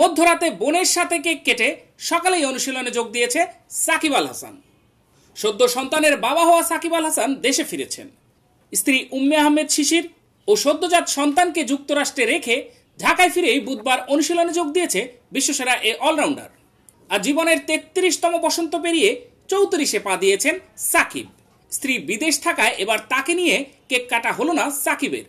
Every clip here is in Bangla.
মধ্যরাতে বোনের সাথে কেক কেটে সকালেই অনুশীলনে যোগ দিয়েছে সাকিব আল হাসান সদ্য সন্তানের বাবা হওয়া সাকিব আল হাসান দেশে ফিরেছেন স্ত্রী উম্মে আহমেদ শিশির ও সদ্যজাত সন্তানকে যুক্তরাষ্ট্রে রেখে ঢাকায় ফিরেই বুধবার অনুশীলনে যোগ দিয়েছে বিশ্বসেরা এ অলরাউন্ডার আর জীবনের তেত্রিশতম বসন্ত পেরিয়ে চৌত্রিশে পা দিয়েছেন সাকিব স্ত্রী বিদেশ থাকায় এবার তাকে নিয়ে কেক কাটা হলো না সাকিবের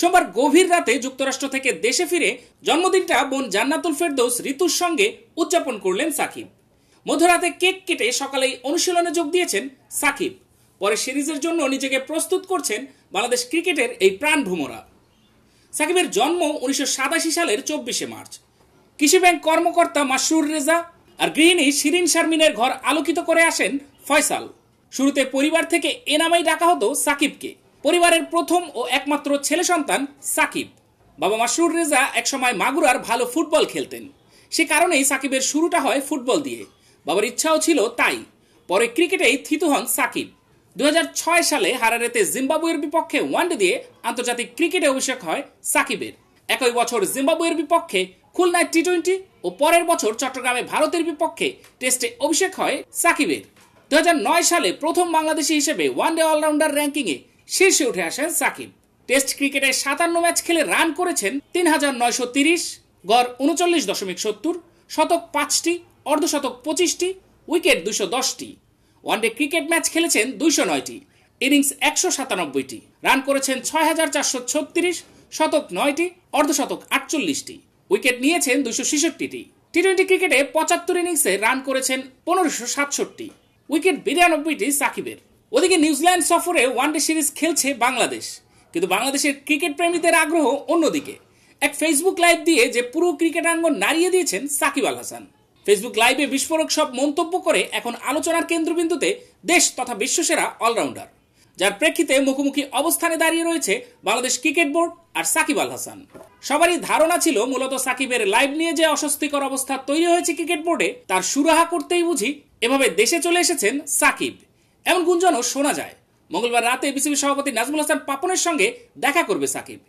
সোমবার গভীর রাতে যুক্তরাষ্ট্র থেকে দেশে ফিরে জন্মদিনটা বোন জান্নাতুল ফেরদৌস ঋতুর সঙ্গে উদযাপন করলেন সাকিব মধ্যরাতে কেক কেটে সকালে অনুশীলনে যোগ দিয়েছেন সাকিব পরে সিরিজের জন্য নিজেকে প্রস্তুত করছেন বাংলাদেশ ক্রিকেটের এই প্রাণ ভুমরা সাকিবের জন্ম উনিশশো সালের চব্বিশে মার্চ কৃষি ব্যাংক কর্মকর্তা মাসরুর রেজা আর গৃহিণী শিরিন শারমিনের ঘর আলোকিত করে আসেন ফয়সাল শুরুতে পরিবার থেকে এনামাই ডাকা হতো সাকিবকে পরিবারের প্রথম ও একমাত্র ছেলে সন্তান সাকিব বাবা মাসরুর রেজা একসময় মাগুরার ভালো ফুটবল খেলতেন সে কারণেই সাকিবের শুরুটা হয় ফুটবল দিয়ে বাবার ইচ্ছাও ছিল তাই পরে ক্রিকেটেই থিত হন সাকিব দু সালে হারারেতে জিম্বাবুয়ের বিপক্ষে ওয়ানডে দিয়ে আন্তর্জাতিক ক্রিকেটে অভিষেক হয় সাকিবের একই বছর জিম্বাবুয়ের বিপক্ষে খুলনায় টি টোয়েন্টি ও পরের বছর চট্টগ্রামে ভারতের বিপক্ষে টেস্টে অভিষেক হয় সাকিবের দু সালে প্রথম বাংলাদেশি হিসেবে ওয়ানডে অলরাউন্ডার র্যাঙ্কিংয়ে শীর্ষে উঠে আসেন সাকিব টেস্ট ক্রিকেটে সাতান্ন ম্যাচ খেলে রান করেছেন তিন হাজার নয়শো তিরিশ গড় উনচল্লিশ দশমিক সত্তর শতক পাঁচটি অর্ধশতক পঁচিশটি উইকেট দুশো দশটি ওয়ানডে ক্রিকেট ম্যাচ খেলেছেন দুইশো নয়টি ইনিংস একশো সাতানব্বইটি রান করেছেন ছয় হাজার চারশো ছত্রিশ শতক নয়টি অর্ধশতক আটচল্লিশটি উইকেট নিয়েছেন দুশো ছেষট্টিটি টি টোয়েন্টি ক্রিকেটে পঁচাত্তর ইনিংসে রান করেছেন পনেরোশো সাতষট্টি উইকেট বিরানব্বইটি সাকিবের ওদিকে নিউজিল্যান্ড সফরে ওয়ানডে সিরিজ খেলছে বাংলাদেশ কিন্তু বাংলাদেশের ক্রিকেট প্রেমীদের আগ্রহ অন্যদিকে এক ফেসবুক লাইভ দিয়ে যে পুরো ক্রিকেট আঙ্গন নাড়িয়ে দিয়েছেন সাকিব আল হাসান ফেসবুক লাইভে বিস্ফোরক সব মন্তব্য করে এখন আলোচনার কেন্দ্রবিন্দুতে দেশ তথা বিশ্বসেরা অলরাউন্ডার যার প্রেক্ষিতে মুখোমুখি অবস্থানে দাঁড়িয়ে রয়েছে বাংলাদেশ ক্রিকেট বোর্ড আর সাকিব আল হাসান সবারই ধারণা ছিল মূলত সাকিবের লাইভ নিয়ে যে অস্বস্তিকর অবস্থা তৈরি হয়েছে ক্রিকেট বোর্ডে তার সুরাহা করতেই বুঝি এভাবে দেশে চলে এসেছেন সাকিব এমন গুঞ্জনও শোনা যায় মঙ্গলবার রাতে বিসিবি সভাপতি নাজমুল হাসান পাপনের সঙ্গে দেখা করবে সাকিব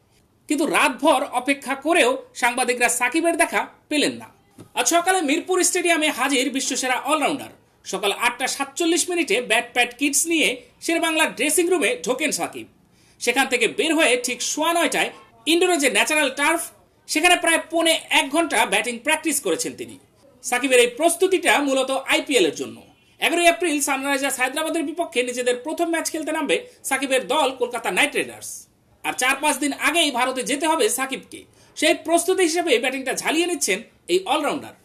কিন্তু রাতভর অপেক্ষা করেও সাংবাদিকরা সাকিবের দেখা পেলেন না আজ সকালে মিরপুর স্টেডিয়ামে হাজির বিশ্বসেরা অলরাউন্ডার সকাল আটটা সাতচল্লিশ মিনিটে ব্যাট প্যাট কিটস নিয়ে শেরবাংলার ড্রেসিং রুমে ঢোকেন সাকিব সেখান থেকে বের হয়ে ঠিক সোয়া নয়টায় ইন্ডোরের যে ন্যাচারাল টার্ফ সেখানে প্রায় পৌনে এক ঘন্টা ব্যাটিং প্র্যাকটিস করেছেন তিনি সাকিবের এই প্রস্তুতিটা মূলত আইপিএলের জন্য এগারোই এপ্রিল সানরাইজার্স হায়দ্রাবাদের বিপক্ষে নিজেদের প্রথম ম্যাচ খেলতে নামবে সাকিবের দল কলকাতা নাইট রাইডার্স আর চার পাঁচ দিন আগেই ভারতে যেতে হবে সাকিবকে সেই প্রস্তুতি হিসেবে ব্যাটিংটা ঝালিয়ে নিচ্ছেন এই অলরাউন্ডার